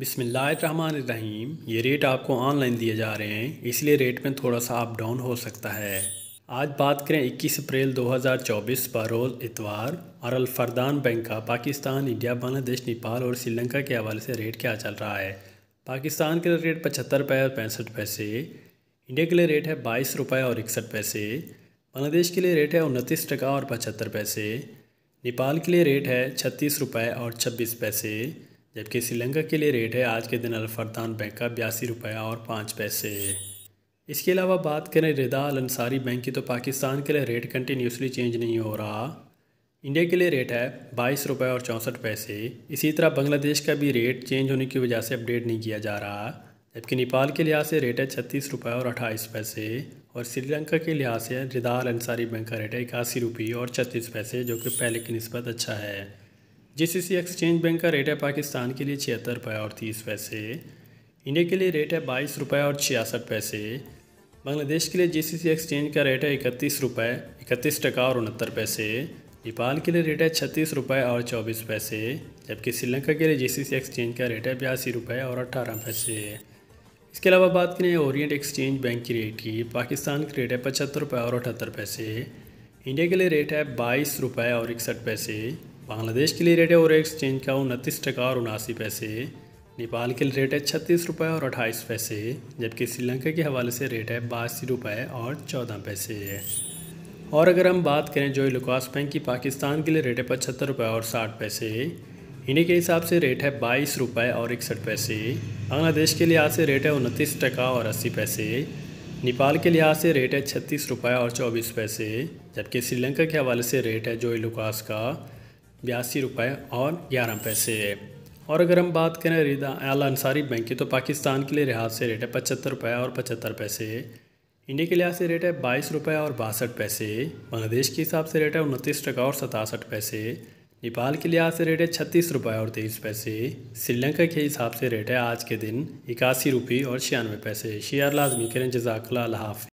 बिसमीम ये रेट आपको ऑनलाइन दिए जा रहे हैं इसलिए रेट में थोड़ा सा अप डाउन हो सकता है आज बात करें 21 अप्रैल 2024 रोज इतवार और अलफरदान बैंक का पाकिस्तान इंडिया बांग्लादेश नेपाल और श्रीलंका के हवाले से रेट क्या चल रहा है पाकिस्तान के लिए रेट पचहत्तर रुपये और पैंसठ पैसे इंडिया के लिए रेट है बाईस रुपये और इकसठ पैसे बांग्लादेश के लिए रेट है उनतीस टका और पचहत्तर पैसे नेपाल के लिए रेट है छत्तीस रुपये और छब्बीस पैसे जबकि श्रीलंका के लिए रेट है आज के दिन अलफरदान बैंक का बयासी रुपया और पाँच पैसे इसके अलावा बात करें रिदा अल अंसारी बैंक की तो पाकिस्तान के लिए रेट कंटिन्यूसली चेंज नहीं हो रहा इंडिया के लिए रेट है बाईस रुपये और चौंसठ पैसे इसी तरह बांग्लादेश का भी रेट चेंज होने की वजह से अपडेट नहीं किया जा रहा जबकि नेपाल के लिहाज से रेट है छत्तीस रुपये और अट्ठाईस पैसे और श्रीलंका के लिहाज से अल अंसारी बैंक का रेट है इक्यासी रुपये और छत्तीस पैसे जो कि पहले की नस्बत अच्छा है सी एक्सचेंज बैंक का रेट है पाकिस्तान के लिए छिहत्तर रुपये और तीस पैसे इंडिया के लिए रेट है बाईस रुपये और छियासठ पैसे बांग्लादेश के लिए सी एक्सचेंज का रेट है इकतीस रुपये इकतीस टका और उनहत्तर पैसे नेपाल के लिए रेट है छत्तीस रुपये और चौबीस पैसे जबकि श्रीलंका के लिए सी एक्सचेंज का रेट है बयासी रुपये और अट्ठारह पैसे इसके अलावा बात करें ओरिएंट एक्सचेंज बैंक की रेट की पाकिस्तान की रेट है पचहत्तर रुपये और अठहत्तर पैसे इंडिया के लिए रेट है बाईस रुपये और इकसठ पैसे बांग्लादेश के लिए रेट है और एक्सचेंज का उनतीस टका और उनासी पैसे नेपाल के लिए रेट है छत्तीस रुपये और अट्ठाईस पैसे जबकि श्रीलंका के हवाले से रेट है बासी रुपये और चौदह पैसे है और अगर हम बात करें जो लुकास बैंक की पाकिस्तान के लिए रेट है पचहत्तर रुपये और साठ पैसे इन्हीं के हिसाब से रेट है बाईस रुपये और इकसठ पैसे बांग्लादेश के लिहाज से रेट है उनतीस टका और अस्सी पैसे नेपाल के लिहाज से रेट है छत्तीस रुपये और चौबीस पैसे जबकि श्रीलंका के हवाले से रेट है जो लुकास का बयासी रुपये और ग्यारह पैसे है और अगर हम बात करें रिदा अल अंसारी बैंक की तो पाकिस्तान के लिए रिहाज से रेट है पचहत्तर रुपये और पचहत्तर पैसे है इंडिया के लिहाज से रेट है बाईस रुपये और बासठ पैसे बांग्लादेश के हिसाब से रेट है उनतीस टका और सतासठ पैसे नेपाल के लिहाज से रेट है छत्तीस रुपये और तेईस पैसे श्रीलंका के हिसाब से रेट है आज के दिन इक्यासी रुपये और छियानवे पैसे शेयर लाजमी करें जजाकला हाफ़